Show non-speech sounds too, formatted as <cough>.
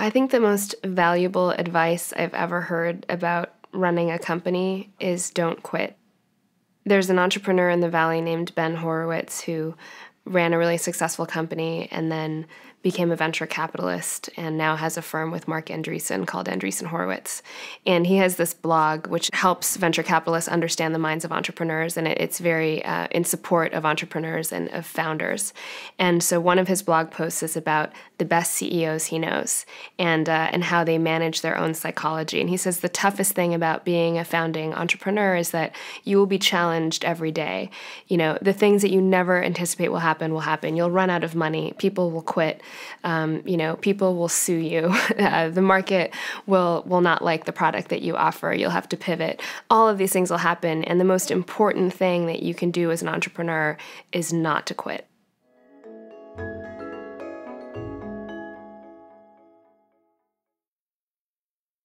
I think the most valuable advice I've ever heard about running a company is don't quit. There's an entrepreneur in the Valley named Ben Horowitz who ran a really successful company and then became a venture capitalist and now has a firm with Mark Andreessen called Andreessen Horowitz. And he has this blog which helps venture capitalists understand the minds of entrepreneurs and it, it's very uh, in support of entrepreneurs and of founders. And so one of his blog posts is about the best CEOs he knows and, uh, and how they manage their own psychology. And he says the toughest thing about being a founding entrepreneur is that you will be challenged every day. You know, the things that you never anticipate will happen happen will happen. You'll run out of money. People will quit. Um, you know, people will sue you. <laughs> uh, the market will will not like the product that you offer. You'll have to pivot. All of these things will happen. And the most important thing that you can do as an entrepreneur is not to quit.